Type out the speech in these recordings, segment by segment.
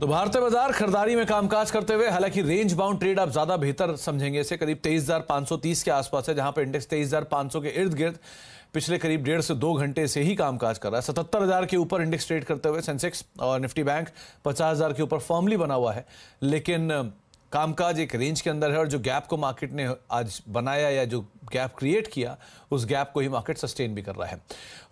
तो भारतीय बाजार खरीदारी में कामकाज करते हुए हालांकि रेंज बाउंड ट्रेड आप ज्यादा बेहतर समझेंगे इसे करीब 23,530 के आसपास है जहां पर इंडेक्स 23,500 के इर्द गिर्द पिछले करीब डेढ़ से दो घंटे से ही कामकाज कर रहा है सतहत्तर हज़ार के ऊपर इंडेक्स ट्रेड करते हुए सेंसेक्स और निफ्टी बैंक पचास हज़ार के ऊपर फॉर्मली बना हुआ है लेकिन कामकाज एक रेंज के अंदर है और जो गैप को मार्केट ने आज बनाया या जो गैप क्रिएट किया उस गैप को ही मार्केट सस्टेन भी कर रहा है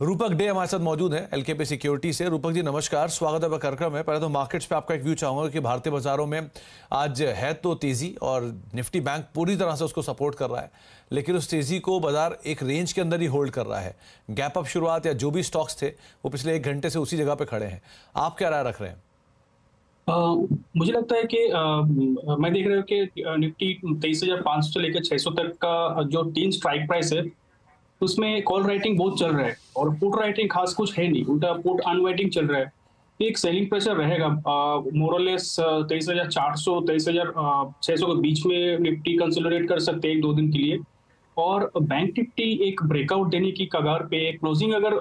रूपक डे हमारे साथ मौजूद है एल सिक्योरिटी से रूपक जी नमस्कार स्वागत है कार्यक्रम है पहले तो मार्केट्स पे आपका एक व्यू चाहूँगा कि भारतीय बाजारों में आज है तो तेज़ी और निफ्टी बैंक पूरी तरह से उसको सपोर्ट कर रहा है लेकिन उस तेज़ी को बाजार एक रेंज के अंदर ही होल्ड कर रहा है गैप अप शुरुआत या जो भी स्टॉक्स थे वो पिछले एक घंटे से उसी जगह पर खड़े हैं आप क्या राय रख रहे हैं मुझे लगता है कि मैं देख रहा हूँ कि निफ्टी तेईस हजार पाँच सौ से लेकर छः सौ तक का जो तीन स्ट्राइक प्राइस है उसमें कॉल राइटिंग बहुत चल रहा है और पुट राइटिंग खास कुछ है नहीं उल्टा पुट अनवाइटिंग चल रहा है तो एक सेलिंग प्रेशर रहेगा मोरलेस तेईस हजार चार सौ तेईस हजार छः सौ के बीच में निफ्टी कंसोलिडेट कर सकते हैं एक दो दिन के लिए और बैंक निफ्टी एक ब्रेकआउट देने की कगार पे क्लोजिंग अगर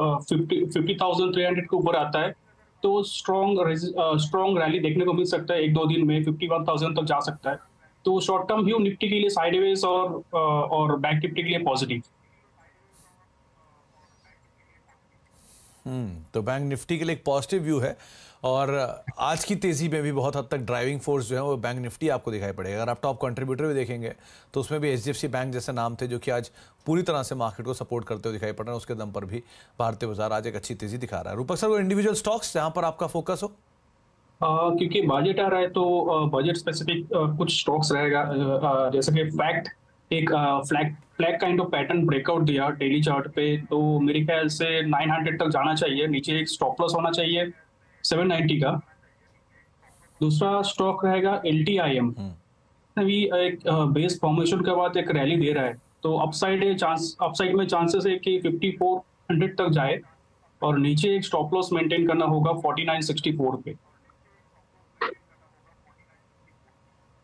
fifty fifty thousand three hundred के ऊपर आता है तो स्ट्रॉन्ग स्ट्रॉन्ग रैली देखने को मिल सकता है एक दो दिन में फिफ्टी वन थाउजेंड तक जा सकता है तो शॉर्ट टर्म व्यू निफ्टी के लिए साइडवेज और और बैंक निफ्टी के लिए पॉजिटिव हम्म तो बैंक निफ्टी के लिए एक पॉजिटिव व्यू है और आज की तेज़ी में भी बहुत हद तक ड्राइविंग फोर्स जो है वो बैंक निफ्टी आपको दिखाई पड़ेगा अगर आप टॉप कंट्रीब्यूटर भी देखेंगे तो उसमें भी एच बैंक जैसे नाम थे जो कि आज पूरी तरह से मार्केट को सपोर्ट करते हुए दिखाई पड़ रहे हैं उसके दम पर भी भारतीय बाजार आज एक अच्छी तेज़ी दिखा रहा है रूपक सर वो इंडिविजुअल स्टॉक्स जहाँ पर आपका फोकस हो आ, क्योंकि बजट आ रहा है तो बजट स्पेसिफिक कुछ स्टॉक्स रहेगा जैसे कि फैक्ट एक flag flag kind of pattern breakout दिया डेली चार्ट पे तो मेरे ख्याल से 900 तक जाना चाहिए नीचे एक स्टॉप लॉस होना चाहिए 790 का दूसरा स्टॉक रहेगा एल टी आई एम अभी एक बेस फॉर्मेशन के बाद एक रैली दे रहा है तो अपसाइड चांस अपसाइड में चांसेस है कि हंड्रेड तक जाए और नीचे एक स्टॉप लॉस मेंटेन करना होगा फोर्टी नाइन सिक्सटी फोर पे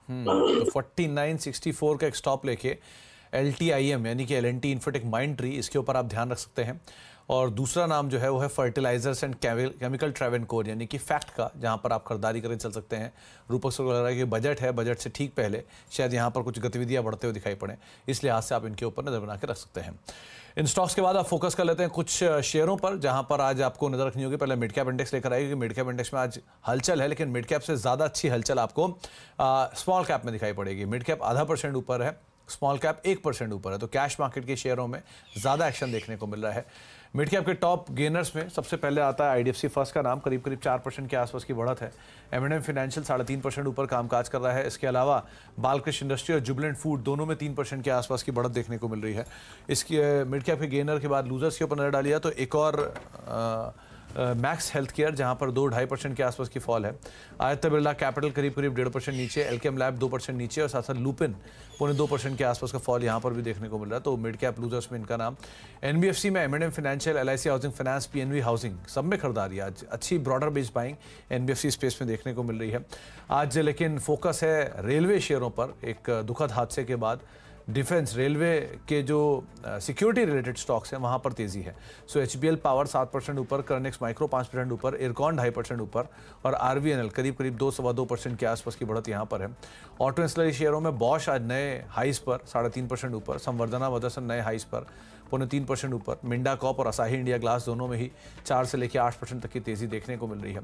हम्म, तो 4964 का एक स्टॉप लेके एल यानी कि L and T Infotech Mindtree इसके ऊपर आप ध्यान रख सकते हैं और दूसरा नाम जो है वो है fertilizers and chemical Travancore यानी कि फैक्ट का जहाँ पर आप खरीदारी करके चल सकते हैं रूपक सर लग रहा है कि बजट है बजट से ठीक पहले शायद यहाँ पर कुछ गतिविधियाँ बढ़ते हुए दिखाई पड़े इस लिहाज से आप इनके ऊपर नज़र बना के रख सकते हैं इन स्टॉक्स के बाद आप फोकस कर लेते हैं कुछ शेयरों पर जहाँ पर आज आपको नजर रखनी होगी पहले मिड कैप इंडेक्स लेकर आएगी कि मिड कैप इंडेक्स में आज हलचल है लेकिन मिड कैप से ज़्यादा अच्छी हलचल आपको स्मॉल कैप में दिखाई पड़ेगी मिड कैप आधा परसेंट ऊपर है स्मॉल कैप एक परसेंट ऊपर है तो कैश मार्केट के शेयरों में ज़्यादा एक्शन देखने को मिल रहा है मिड कैप के टॉप गेनर्स में सबसे पहले आता है आईडीएफसी फर्स्ट का नाम करीब करीब चार परसेंट के आसपास की बढ़त है एम एम फाइनेंशियल साढ़े तीन परसेंट ऊपर कामकाज कर रहा है इसके अलावा बालकृष्ण इंडस्ट्री और जुबलेंट फूड दोनों में तीन परसेंट के आसपास की बढ़त देखने को मिल रही है इसके मिड कैप के गेनर के बाद लूजर्स के ऊपर नजर डाली तो एक और आ, मैक्स हेल्थ केयर जहां पर दो ढाई परसेंट के आसपास की फॉल है आयत बिरला कैपिटल करीब करीब डेढ़ परसेंट नीचे एल के लैब दो परसेंट नीचे और साथ साथ लूपिन पौने दो परसेंट के आसपास का फॉल यहाँ पर भी देखने को मिल रहा है तो मिड कैप लूजर्स में इनका नाम एन में M and financial L housing finance P housing सब में खरीदारी आज अच्छी ब्रॉडर बेस बाइंग एन स्पेस में देखने को मिल रही है आज लेकिन फोकस है रेलवे शेयरों पर एक दुखद हादसे के बाद डिफेंस रेलवे के जो सिक्योरिटी रिलेटेड स्टॉक्स हैं वहाँ पर तेज़ी है so H B L power सात परसेंट ऊपर करनेक्स माइक्रो पाँच परसेंट ऊपर एयरकॉन ढाई परसेंट ऊपर और आर वी एन एल करीब करीब दो सवा दो परसेंट के आसपास की बढ़त यहाँ पर है ऑटो इंसलरी शेयरों में बॉश आज नए हाइस पर साढ़े तीन परसेंट ऊपर संवर्धना मदरसन नए हाइस पर पौने तीन परसेंट ऊपर मिंडा कॉप और असाही इंडिया ग्लास दोनों में ही चार से लेकर आठ परसेंट तक की तेज़ी देखने को मिल रही है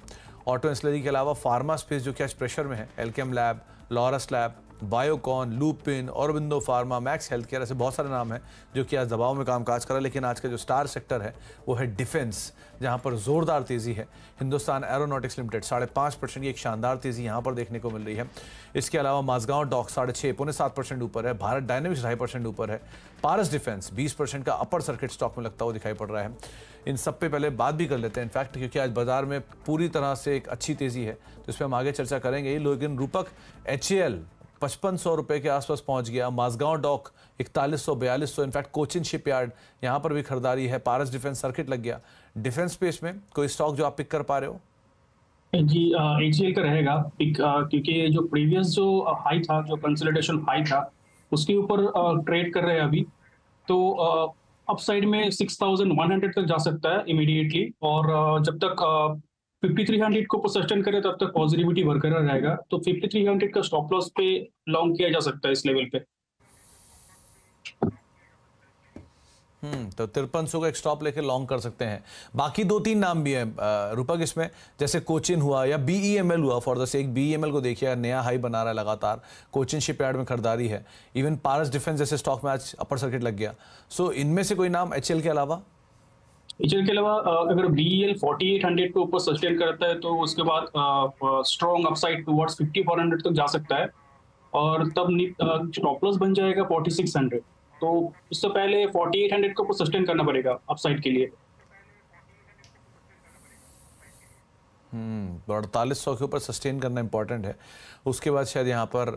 ऑटो इंसलरी के अलावा फार्मा स्पेस जो कि आज प्रेशर में है M lab Laurus lab Biocon Lupin Aurobindo pharma Max health care ऐसे बहुत सारे नाम हैं जो कि आज दबाव में कामकाज करा लेकिन आज का जो स्टार सेक्टर है वो है डिफेंस जहां पर ज़ोरदार तेज़ी है हिंदुस्तान एरोनॉटिक्स लिमिटेड साढ़े पाँच परसेंट की एक शानदार तेज़ी यहाँ पर देखने को मिल रही है इसके अलावा माजगांव डॉक साढ़े छः पौने सात परसेंट ऊपर है भारत डायनेमिक्स ढाई परसेंट ऊपर है पारस डिफेंस बीस परसेंट का अपर सर्किट स्टॉक में लगता हुआ दिखाई पड़ रहा है इन सब पे पहले बात भी कर लेते हैं इनफैक्ट क्योंकि आज बाजार में पूरी तरह से एक अच्छी तेज़ी है तो इस पर हम आगे चर्चा करेंगे लेकिन रूपक एच पचपन सौ रुपये के आसपास पहुंच गया माजगांव डॉक इकतालीस सौ बयालीस सौ इनफैक्ट कोचिन शिप यार्ड यहाँ पर भी खरीदारी है पारस डिफेंस सर्किट लग गया डिफेंस स्पेस में कोई स्टॉक जो आप पिक कर पा रहे हो जी एच का रहेगा क्योंकि जो प्रीवियस जो हाई था जो कंसल्टेशन हाई था उसके ऊपर ट्रेड कर रहे हैं अभी तो अपसाइड में सिक्स थाउजेंड वन हंड्रेड तक जा सकता है इमीडिएटली और जब तक 5300 को सस्टेन करे तब तक पॉजिटिविटी बरकरार रहेगा तो 5300 का स्टॉप लॉस पे लॉन्ग किया जा सकता है इस लेवल पे हम्म तो तिरपन सौ का एक स्टॉप लेके लॉन्ग कर सकते हैं बाकी दो तीन नाम भी हैं रूपक इसमें जैसे कोचिन हुआ या बी ई एम एल हुआ for the sake B E M L को देखिए नया हाई बना रहा है लगातार कोचिन शिप यार्ड में खरीदारी है इवन पारस डिफेंस जैसे स्टॉक में आज अपर सर्किट लग गया सो इनमें से कोई नाम एच एल के अलावा इचर के अलावा अगर B L forty eight hundred के ऊपर सस्टेन करता है तो उसके बाद strong upside towards fifty four hundred तक जा सकता है और तब टॉपलस बन जाएगा फोर्टी सिक्स हंड्रेड तो इससे पहले फोर्टी एट हंड्रेड के ऊपर सस्टेन करना पड़ेगा अपसाइड के लिए हम्म, तो अड़तालीस सौ के ऊपर सस्टेन करना इम्पोर्टेंट है उसके बाद शायद यहाँ पर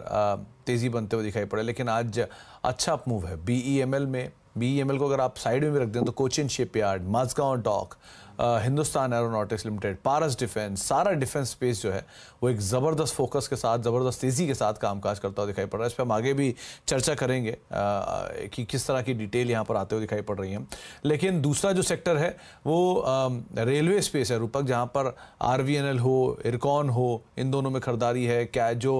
तेज़ी बनते हुए दिखाई पड़े लेकिन आज अच्छा मूव है बी e में बी एम एल को अगर आप साइड में भी रख दें तो Cochin shipyard Mazagon dock Hindustan Aeronautics Limited Paras defence सारा डिफेंस स्पेस जो है वो एक ज़बरदस्त फोकस के साथ ज़बरदस्त तेज़ी के साथ कामकाज करता हुआ दिखाई पड़ रहा है इस पर हम आगे भी चर्चा करेंगे आ, कि किस तरह की डिटेल यहाँ पर आते हुए दिखाई पड़ रही है लेकिन दूसरा जो सेक्टर है वो रेलवे स्पेस है रूपक जहाँ पर आर हो इरकॉन हो इन दोनों में खरीदारी है क्या जो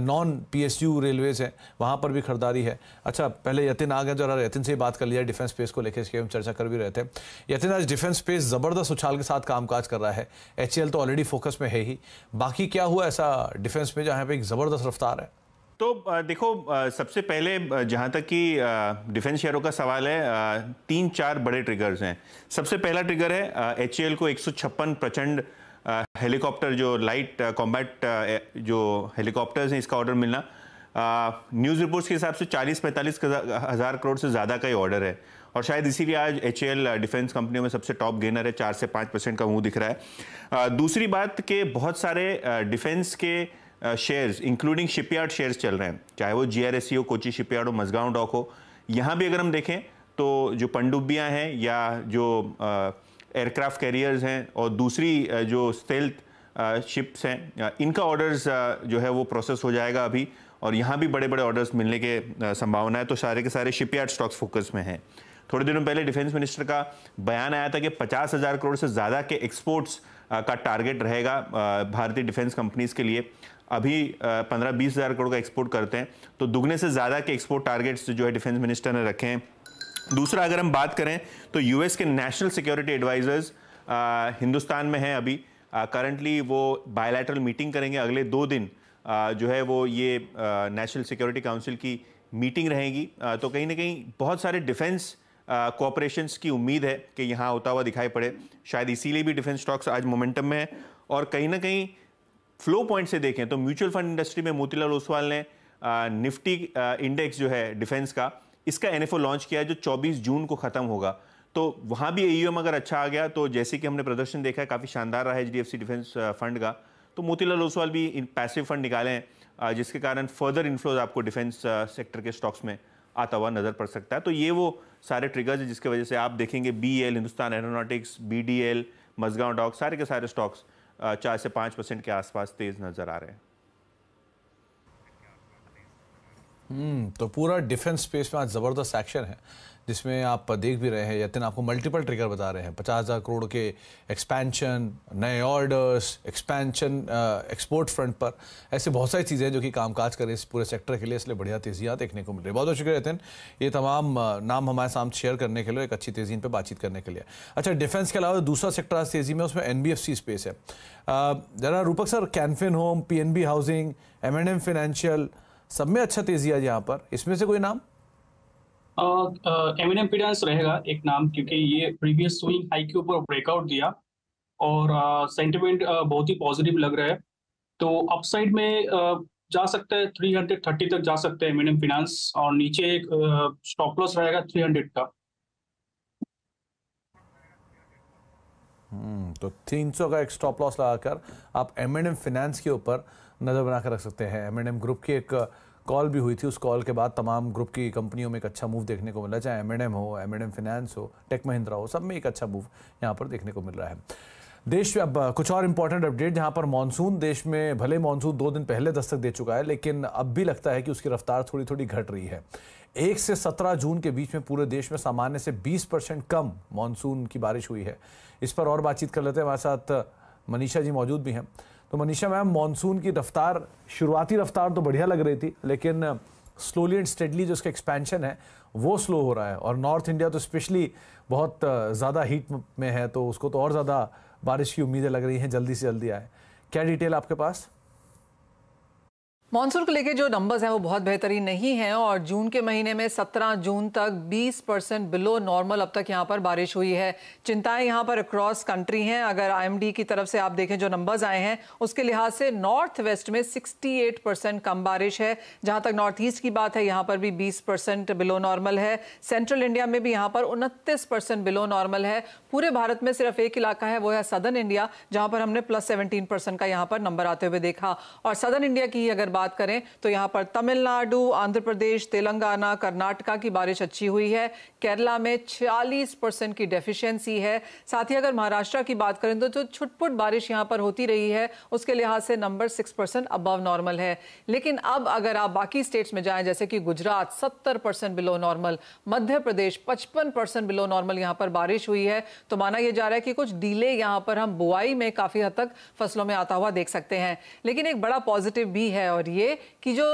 non P S U railways हैं वहाँ पर भी खरीदारी है अच्छा पहले यतिन आ गया जरा यतिन से ही बात कर लिया डिफेंस स्पेस को लेकर इसके हम चर्चा कर भी रहे थे यतिन आज डिफेंस स्पेस ज़बरदस्त ज़बरदस्त उछाल के साथ कामकाज कर रहा है एच तो ऑलरेडी फोकस में है ही बाकी क्या हुआ ऐसा डिफेंस में जहाँ पे एक ज़बरदस्त रफ्तार है तो देखो सबसे पहले जहाँ तक कि डिफेंस शेयरों का सवाल है तीन चार बड़े ट्रिगर्स हैं सबसे पहला ट्रिगर है एच को एक प्रचंड हेलीकॉप्टर जो लाइट कॉम्बैट जो हेलीकॉप्टर्स हैं इसका ऑर्डर मिलना न्यूज़ रिपोर्ट्स के हिसाब से 40-45 हज़ार करोड़ से ज़्यादा का ही ऑर्डर है और शायद इसीलिए आज एच डिफेंस कंपनियों में सबसे टॉप गेनर है चार से पाँच परसेंट का मुंह दिख रहा है uh, दूसरी बात कि बहुत सारे डिफेंस uh, के शेयर्स इंक्लूडिंग शिपयार्ड शेयर्स चल रहे हैं चाहे वो जी e हो कोची शिपयार्ड हो मजगांव डॉक हो यहाँ भी अगर हम देखें तो जो पनडुब्बियाँ हैं या जो एयरक्राफ्ट uh, कैरियर्स हैं और दूसरी जो स्टेल्थ शिप्स हैं इनका ऑर्डर्स जो है वो प्रोसेस हो जाएगा अभी और यहाँ भी बड़े बड़े ऑर्डर्स मिलने के संभावना है तो सारे के सारे शिपयार्ड स्टॉक्स फोकस में हैं थोड़े दिनों पहले डिफेंस मिनिस्टर का बयान आया था कि पचास हज़ार करोड़ से ज़्यादा के एक्सपोर्ट्स का टारगेट रहेगा भारतीय डिफेंस कंपनीज के लिए अभी पंद्रह बीस हज़ार करोड़ का एक्सपोर्ट करते हैं तो दुगने से ज़्यादा के एक्सपोर्ट टारगेट्स जो है डिफेंस मिनिस्टर ने रखे हैं दूसरा अगर हम बात करें तो यूएस के नेशनल सिक्योरिटी एडवाइजर्स हिंदुस्तान में हैं अभी करंटली वो बायोलैटरल मीटिंग करेंगे अगले दो दिन आ, जो है वो ये नेशनल सिक्योरिटी काउंसिल की मीटिंग रहेगी तो कहीं ना कहीं बहुत सारे डिफेंस कॉपरेशन की उम्मीद है कि यहाँ होता हुआ दिखाई पड़े शायद इसीलिए भी डिफेंस स्टॉक्स आज मोमेंटम में है और कहीं ना कहीं फ्लो पॉइंट से देखें तो म्यूचुअल फंड इंडस्ट्री में मोतीलाल ओसवाल ने निफ्टी इंडेक्स जो है डिफेंस का इसका एन लॉन्च किया है जो चौबीस जून को ख़त्म होगा तो वहाँ भी ए अगर अच्छा आ गया तो जैसे कि हमने प्रदर्शन देखा है काफ़ी शानदार रहा है एच डिफेंस फंड का तो मोतीलाल ओसवाल भी पैसिव फंड निकाले हैं जिसके कारण फर्दर इन्फ्लोज आपको डिफेंस सेक्टर के स्टॉक्स में आता हुआ नज़र पड़ सकता है तो ये वो सारे ट्रिगर्स हैं जिसकी वजह से आप देखेंगे B L e Hindustan Aeronautics B D L Mazagon dock सारे के सारे स्टॉक्स चार से पाँच परसेंट के आसपास तेज़ नज़र आ रहे हैं हम्म, तो पूरा डिफेंस स्पेस में आज ज़बरदस्त एक्शन है जिसमें आप देख भी रहे हैं यतिन आपको मल्टीपल ट्रिगर बता रहे हैं पचास हज़ार करोड़ के एक्सपेंशन नए ऑर्डर्स एक्सपेंशन एक्सपोर्ट फ्रंट पर ऐसे बहुत सारी चीज़ें हैं जो कि कामकाज हैं इस पूरे सेक्टर के लिए इसलिए बढ़िया तेज़ियाँ देखने को मिल रही है बहुत बहुत शुक्रिया यतिन ये तमाम नाम हमारे सामने शेयर करने के लिए एक अच्छी तेज़ी पर बातचीत करने के लिए अच्छा डिफेंस के अलावा दूसरा सेक्टर आज तेज़ी में उसमें एन स्पेस है ज़रा Roopak sir Canfin home P housing M financial सब में अच्छा तेज़ी आज यहाँ पर इसमें से कोई नाम एमिन एम्पिडेंस रहेगा एक नाम क्योंकि ये प्रीवियस स्विंग हाई के ऊपर ब्रेकआउट दिया और सेंटिमेंट uh, uh, बहुत ही पॉजिटिव लग रहा है तो अपसाइड में uh, जा सकता है थर्टी तक जा सकते हैं एमिनम फिनांस और नीचे एक स्टॉप लॉस रहेगा थ्री हंड्रेड का हम्म, तो तीन सौ का एक स्टॉप लॉस लगाकर आप एमएनएम फिनेंस के ऊपर नज़र बनाकर रख सकते हैं एमएनएम ग्रुप की एक uh, कॉल भी हुई थी उस कॉल के बाद तमाम ग्रुप की कंपनियों में एक अच्छा मूव देखने को मिला चाहे एम एन एम हो एम एन एम फिनेंस हो टेक महिंद्रा हो सब में एक अच्छा मूव यहाँ पर देखने को मिल रहा है देश में अब कुछ और इम्पोर्टेंट अपडेट जहाँ पर मानसून देश में भले मानसून दो दिन पहले दस्तक दे चुका है लेकिन अब भी लगता है कि उसकी रफ्तार थोड़ी थोड़ी घट रही है एक से सत्रह जून के बीच में पूरे देश में सामान्य से बीस परसेंट कम मानसून की बारिश हुई है इस पर और बातचीत कर लेते हैं हमारे साथ मनीषा जी मौजूद भी हैं तो मनीषा मैम मानसून की रफ्तार शुरुआती रफ्तार तो बढ़िया लग रही थी लेकिन स्लोली एंड स्टेडली जो उसका एक्सपेंशन है वो स्लो हो रहा है और नॉर्थ इंडिया तो स्पेशली बहुत ज़्यादा हीट में है तो उसको तो और ज़्यादा बारिश की उम्मीदें लग रही हैं जल्दी से जल्दी आए क्या डिटेल आपके पास मानसून को लेकर जो नंबर्स हैं वो बहुत बेहतरीन नहीं हैं और जून के महीने में 17 जून तक 20 परसेंट बिलो नॉर्मल अब तक यहाँ पर बारिश हुई है चिंताएं यहाँ पर अक्रॉस कंट्री हैं अगर आईएमडी की तरफ से आप देखें जो नंबर्स आए हैं उसके लिहाज से नॉर्थ वेस्ट में 68 परसेंट कम बारिश है जहाँ तक नॉर्थ ईस्ट की बात है यहाँ पर भी बीस परसेंट बिलो नॉर्मल है सेंट्रल इंडिया में भी यहाँ पर उनतीस परसेंट बिलो नॉर्मल है पूरे भारत में सिर्फ एक इलाका है वो है सदर्न इंडिया जहाँ पर हमने प्लस सेवनटीन का यहाँ पर नंबर आते हुए देखा और सदर्न इंडिया की अगर बात करें तो यहाँ पर तमिलनाडु आंध्र प्रदेश तेलंगाना कर्नाटका की बारिश अच्छी हुई है केरला में 40 परसेंट की डेफिशिएंसी है साथ ही अगर महाराष्ट्र की बात करें तो जो छुटपुट बारिश यहाँ पर होती रही है उसके लिहाज से number six percent above normal है लेकिन अब अगर आप बाकी स्टेट्स में जाएँ जैसे कि गुजरात सत्तर बिलो नॉर्मल मध्य प्रदेश पचपन बिलो नॉर्मल यहाँ पर बारिश हुई है तो माना यह जा रहा है कि कुछ डीले यहाँ पर हम बुआई में काफ़ी हद तक फसलों में आता हुआ देख सकते हैं लेकिन एक बड़ा पॉजिटिव भी है और करिए कि जो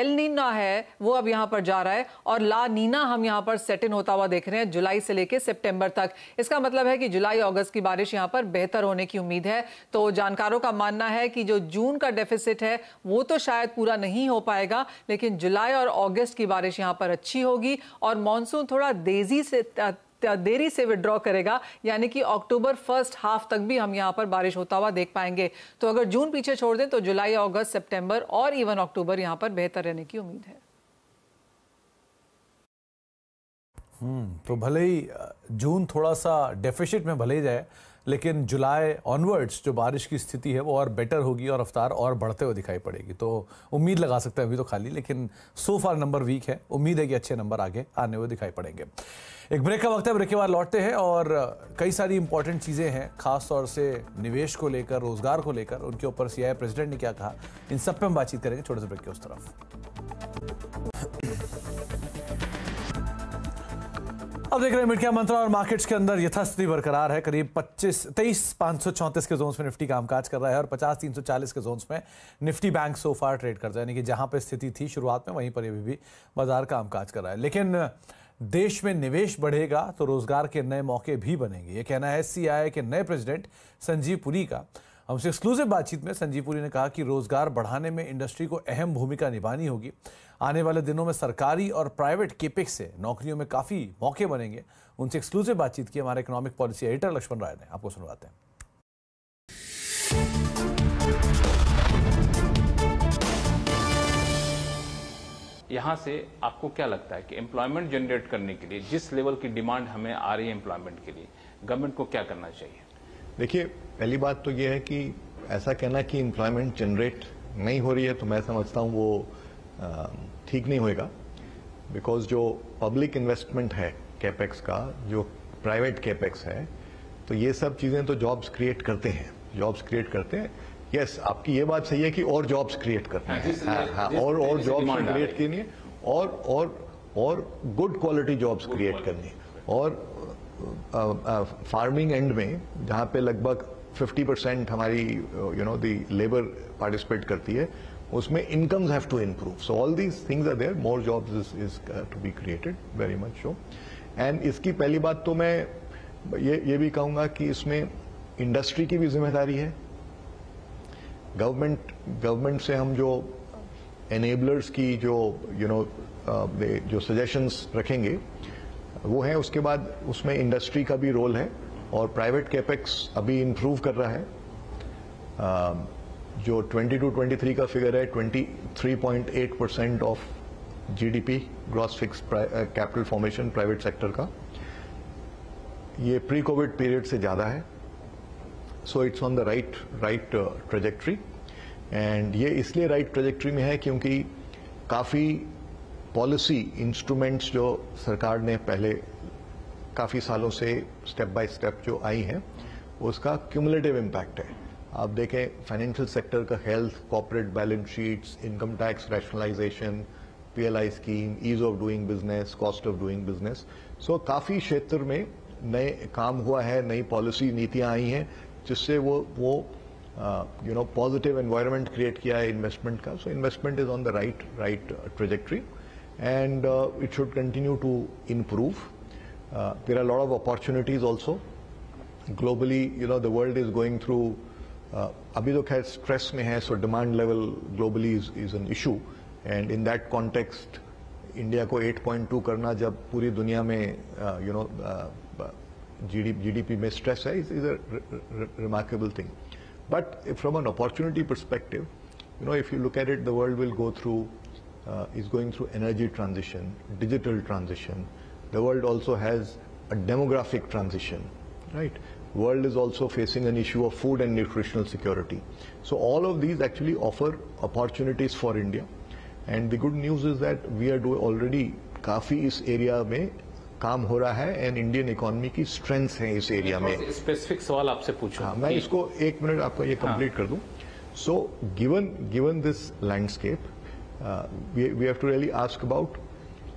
एल नीना है वो अब यहाँ पर जा रहा है और ला नीना हम यहाँ पर सेट इन होता हुआ देख रहे हैं जुलाई से लेकर सितंबर तक इसका मतलब है कि जुलाई अगस्त की बारिश यहाँ पर बेहतर होने की उम्मीद है तो जानकारों का मानना है कि जो जून का डेफिसिट है वो तो शायद पूरा नहीं हो पाएगा लेकिन जुलाई और अगस्त की बारिश यहाँ पर अच्छी होगी और मानसून थोड़ा तेजी से देरी से विड्रॉ करेगा यानी कि अक्टूबर फर्स्ट हाफ तक भी हम यहाँ पर बारिश होता हुआ देख पाएंगे तो अगर जून पीछे छोड़ दें तो जुलाई अगस्त सितंबर और इवन अक्टूबर यहाँ पर बेहतर रहने की उम्मीद है हम्म, तो भले ही जून थोड़ा सा डेफिशिट में भले जाए लेकिन जुलाई ऑनवर्ड्स जो बारिश की स्थिति है वो और बेटर होगी और रफ्तार और बढ़ते हुए दिखाई पड़ेगी तो उम्मीद लगा सकते हैं अभी तो खाली लेकिन सो फार नंबर वीक है उम्मीद है कि अच्छे नंबर आगे आने हुए दिखाई पड़ेंगे एक ब्रेक का वक्त है ब्रेक के बाद लौटते हैं और कई सारी इंपॉर्टेंट चीज़ें हैं खास तौर से निवेश को लेकर रोजगार को लेकर उनके ऊपर सी प्रेसिडेंट ने क्या कहा इन सब पे हम बातचीत करेंगे छोटे से ब्रेक के उस तरफ अब देख रहे हैं मीडिया मंत्रा और मार्केट्स के अंदर यथास्थिति बरकरार है करीब 25 तेईस पांच सौ के जोन्स में निफ्टी कामकाज कर रहा है और 50 340 के जोन्स में निफ्टी बैंक सोफार ट्रेड करता है यानी कि जहां पर स्थिति थी शुरुआत में वहीं पर अभी भी बाजार कामकाज कर रहा है लेकिन देश में निवेश बढ़ेगा तो रोजगार के नए मौके भी बनेंगे ये कहना है सीआईए के नए प्रेसिडेंट संजीव पुरी का हमसे एक्सक्लूसिव बातचीत में संजीव पुरी ने कहा कि रोजगार बढ़ाने में इंडस्ट्री को अहम भूमिका निभानी होगी आने वाले दिनों में सरकारी और प्राइवेट केपिक से नौकरियों में काफ़ी मौके बनेंगे उनसे एक्सक्लूसिव बातचीत की हमारे economic policy editor Laxman Rai ने आपको सुनवाते हैं यहां से आपको क्या लगता है कि एम्प्लॉयमेंट जनरेट करने के लिए जिस लेवल की डिमांड हमें आ रही है एम्प्लॉयमेंट के लिए गवर्नमेंट को क्या करना चाहिए देखिए पहली बात तो यह है कि ऐसा कहना कि एम्प्लॉयमेंट जनरेट नहीं हो रही है तो मैं समझता हूँ वो ठीक नहीं होएगा बिकॉज जो पब्लिक इन्वेस्टमेंट है कैपेक्स का जो प्राइवेट कैपेक्स है तो ये सब चीज़ें तो जॉब्स क्रिएट करते हैं जॉब्स क्रिएट करते हैं यस आपकी ये बात सही है कि और जॉब्स क्रिएट करना है हाँ, हाँ और और जॉब्स क्रिएट करनी और और और गुड क्वालिटी जॉब्स क्रिएट करनी और फार्मिंग एंड में जहाँ पे लगभग 50 परसेंट हमारी you know the labour participate करती है उसमें incomes have to improve so all these things are there more jobs is is to be created very much so and इसकी पहली बात तो मैं ये ये भी कहूँगा कि इसमें इंडस्ट्री की भी जिम्मेदारी है गवर्नमेंट गवर्नमेंट से हम जो एनेबलर्स की जो यू नो uh, जो सजेशंस रखेंगे वो है उसके बाद उसमें इंडस्ट्री का भी रोल है और प्राइवेट कैपेक्स अभी इम्प्रूव कर रहा है um, uh, जो 22 टू 23 का फिगर है 23.8 percent of GDP gross fix capital formation private sector का ये प्री कोविड पीरियड से ज़्यादा है so it's on the right right trajectory and ये इसलिए राइट right ट्रेजेक्ट्री में है क्योंकि काफ़ी पॉलिसी इंस्ट्रूमेंट्स जो सरकार ने पहले काफ़ी सालों से स्टेप बाय स्टेप जो आई हैं उसका क्यूमुलेटिव इम्पैक्ट है आप देखें फाइनेंशियल सेक्टर का health corporate balance sheets income tax rationalisation PLI scheme ease of doing business cost of doing business so काफ़ी क्षेत्र में नए काम हुआ है नई पॉलिसी नीतियां आई हैं जिससे वो वो you know positive environment create किया है इन्वेस्टमेंट का so investment is on the right right trajectory and it should continue to improve there are lot of opportunities also globally you know the world is going through अभी तो खैर stress में है so demand level globally is is an issue and in that context India को 8.2 करना जब पूरी दुनिया में you know GDP may stress eh, is, is a remarkable thing. But from an opportunity perspective, you know, if you look at it, the world will go through, uh, is going through energy transition, digital transition. The world also has a demographic transition, right? World is also facing an issue of food and nutritional security. So all of these actually offer opportunities for India. And the good news is that we are do already kafi is area में काम हो रहा है and Indian economy की strength है इस area में specific सवाल आपसे पूछा हाँ, मैं इसको एक मिनट आपको ये कंप्लीट हाँ. कर दूं so given given this landscape we have to really ask about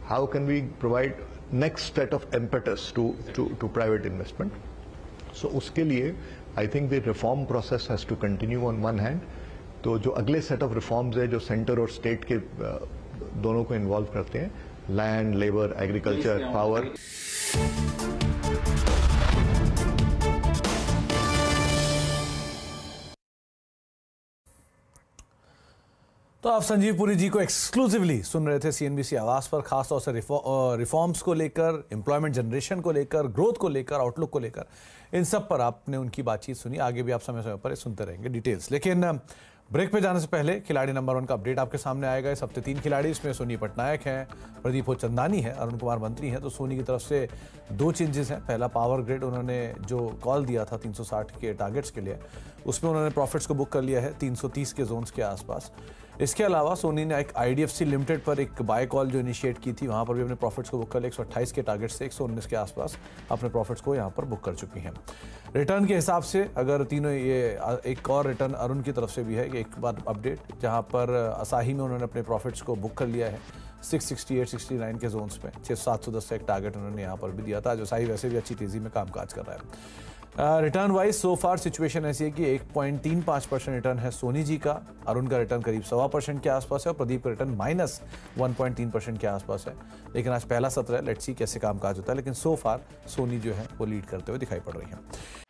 how can we provide next set of impetus to to private investment so उसके लिए I think the reform process has to continue on one hand तो जो अगले set of reforms है जो centre और state के uh, दोनों को इन्वॉल्व करते हैं लैंड लेबर एग्रीकल्चर पावर तो आप संजीव पुरी जी को एक्सक्लूसिवली सुन रहे थे सीएनबीसी आवास पर खासतौर से रिफॉर्म्स को लेकर एम्प्लॉयमेंट जनरेशन को लेकर ग्रोथ को लेकर आउटलुक को लेकर इन सब पर आपने उनकी बातचीत सुनी आगे भी आप समय समय पर सुनते रहेंगे डिटेल्स लेकिन ब्रेक पे जाने से पहले खिलाड़ी नंबर वन का अपडेट आपके सामने आएगा इस हफ्ते तीन खिलाड़ी इसमें सोनी पटनायक हैं प्रदीप हो चंदानी है अरुण कुमार मंत्री हैं तो सोनी की तरफ से दो चेंजेस हैं पहला पावर ग्रिड उन्होंने जो कॉल दिया था 360 के टारगेट्स के लिए उसमें उन्होंने प्रॉफिट्स को बुक कर लिया है 330 के जोन्स के आसपास इसके अलावा सोनी ने एक आई लिमिटेड पर एक बाय कॉल जो इनिशिएट की थी वहाँ पर भी अपने प्रॉफिट्स को बुक कर लिया एक के टारगेट से एक के आसपास अपने प्रॉफिट्स को यहाँ पर बुक कर चुकी हैं रिटर्न के हिसाब से अगर तीनों ये एक और रिटर्न अरुण की तरफ से भी है एक बार अपडेट जहां पर असाही में उन्होंने अपने प्रॉफिट्स को बुक कर लिया है 668, 69 के जोन्स में छः सात सौ दस का एक टारगेट उन्होंने यहाँ पर भी दिया था जो साही वैसे भी अच्छी तेज़ी में कामकाज कर रहा है return wise so far situation ऐसी है कि एक पॉइंट तीन पाँच परसेंट रिटर्न है सोनी जी का अरुण का रिटर्न करीब सवा परसेंट के आसपास है और प्रदीप का रिटर्न माइनस वन पॉइंट तीन परसेंट के आसपास है लेकिन आज पहला सत्र है लेट्स सी कैसे काम काज होता है लेकिन सो फार सोनी जो है वो लीड करते हुए दिखाई पड़ रही है